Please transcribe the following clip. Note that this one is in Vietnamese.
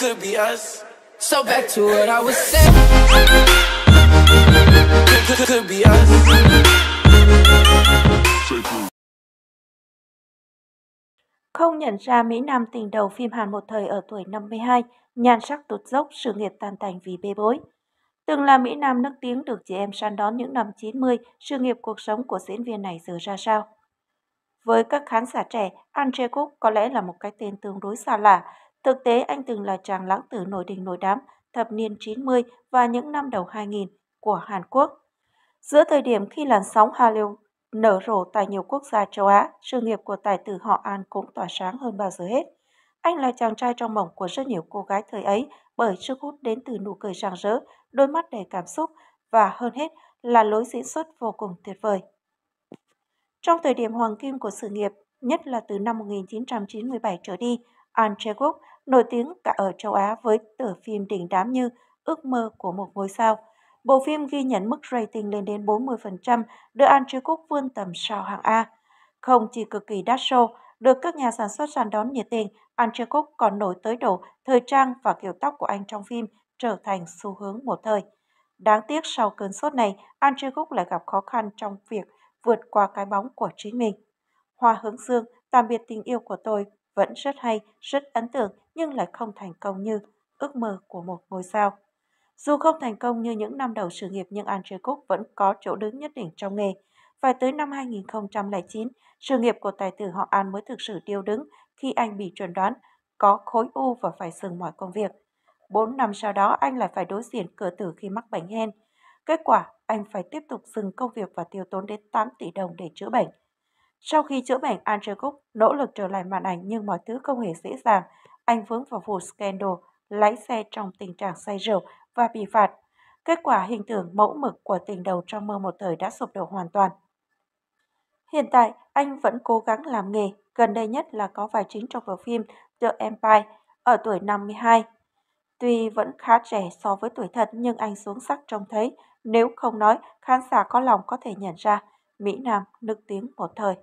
could be us. So back to what I was saying. Could, could, be us. Không nhận ra Mỹ Nam tình đầu phim Hàn một thời ở tuổi 52, nhan sắc tụt dốc, sự nghiệp tan tành vì bê bối. Từng là Mỹ Nam nước tiếng được chị em săn đón những năm 90, sự nghiệp cuộc sống của diễn viên này giờ ra sao? Với các khán giả trẻ, Andre Cook có lẽ là một cái tên tương đối xa lạ, Thực tế, anh từng là chàng lãng tử nổi đình nổi đám thập niên 90 và những năm đầu 2000 của Hàn Quốc. Giữa thời điểm khi làn sóng Hallyu nở rộ tại nhiều quốc gia châu Á, sự nghiệp của tài tử họ An cũng tỏa sáng hơn bao giờ hết. Anh là chàng trai trong mộng của rất nhiều cô gái thời ấy bởi sức hút đến từ nụ cười rạng rỡ, đôi mắt đầy cảm xúc và hơn hết là lối diễn xuất vô cùng tuyệt vời. Trong thời điểm hoàng kim của sự nghiệp, nhất là từ năm 1997 trở đi, An Guk nổi tiếng cả ở châu Á với tựa phim đỉnh đám như Ước mơ của một ngôi sao. Bộ phim ghi nhận mức rating lên đến 40%, đưa An Chư Cúc vươn tầm sao hạng A. Không chỉ cực kỳ đắt show, được các nhà sản xuất săn đón nhiệt tình, An Chư Cúc còn nổi tới độ thời trang và kiểu tóc của anh trong phim trở thành xu hướng một thời. Đáng tiếc sau cơn sốt này, An Chư Cúc lại gặp khó khăn trong việc vượt qua cái bóng của chính mình. Hoa hướng dương, tạm biệt tình yêu của tôi vẫn rất hay, rất ấn tượng nhưng lại không thành công như ước mơ của một ngôi sao. Dù không thành công như những năm đầu sự nghiệp nhưng Andrew Cook vẫn có chỗ đứng nhất định trong nghề. Phải tới năm 2009, sự nghiệp của tài tử họ An mới thực sự điêu đứng khi anh bị chuẩn đoán có khối u và phải dừng mọi công việc. Bốn năm sau đó anh lại phải đối diện cửa tử khi mắc bệnh hen. Kết quả, anh phải tiếp tục dừng công việc và tiêu tốn đến 8 tỷ đồng để chữa bệnh. Sau khi chữa bệnh, Andrew Cook nỗ lực trở lại màn ảnh nhưng mọi thứ không hề dễ dàng. Anh vướng vào vụ scandal, lái xe trong tình trạng say rượu và bị phạt. Kết quả hình tượng mẫu mực của tình đầu trong mơ một thời đã sụp đổ hoàn toàn. Hiện tại, anh vẫn cố gắng làm nghề, gần đây nhất là có vai chính trong bộ phim The Empire ở tuổi 52. Tuy vẫn khá trẻ so với tuổi thật nhưng anh xuống sắc trông thấy, nếu không nói, khán giả có lòng có thể nhận ra, Mỹ Nam nức tiếng một thời.